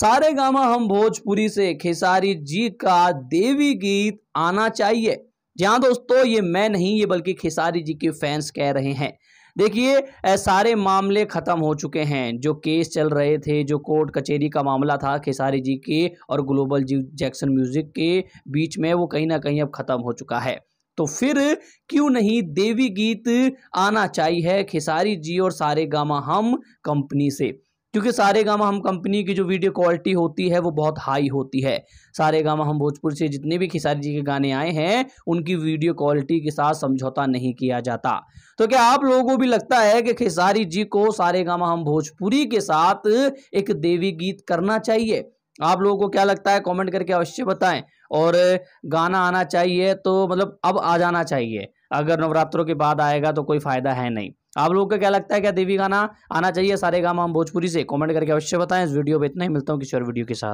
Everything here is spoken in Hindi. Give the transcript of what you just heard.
सारे गामा हम भोजपुरी से खेसारी जी का देवी गीत आना चाहिए जी हाँ दोस्तों ये मैं नहीं ये बल्कि खेसारी जी के फैंस कह रहे हैं देखिए सारे मामले ख़त्म हो चुके हैं जो केस चल रहे थे जो कोर्ट कचेरी का मामला था खेसारी जी के और ग्लोबल जी जैक्सन म्यूज़िक के बीच में वो कहीं ना कहीं अब ख़त्म हो चुका है तो फिर क्यों नहीं देवी गीत आना चाहिए खेसारी जी और सारे गामा हम कंपनी से क्योंकि सारे गामा हम कंपनी की जो वीडियो क्वालिटी होती है वो बहुत हाई होती है सारे गामा हम भोजपुर से जितने भी खिसारी जी के गाने आए हैं उनकी वीडियो क्वालिटी के साथ समझौता नहीं किया जाता तो क्या आप लोगों को भी लगता है कि खिसारी जी को सारे गामा हम भोजपुरी के साथ एक देवी गीत करना चाहिए आप लोगों को क्या लगता है कॉमेंट करके अवश्य बताएं और गाना आना चाहिए तो मतलब अब आ जाना चाहिए अगर नवरात्रों के बाद आएगा तो कोई फ़ायदा है नहीं आप लोगों को क्या लगता है क्या देवी गाना आना चाहिए सारे गाँव हम भोजपुरी से कॉमेंट करके अवश्य बताएं इस वीडियो में इतना ही मिलता हूँ किसी और वीडियो के साथ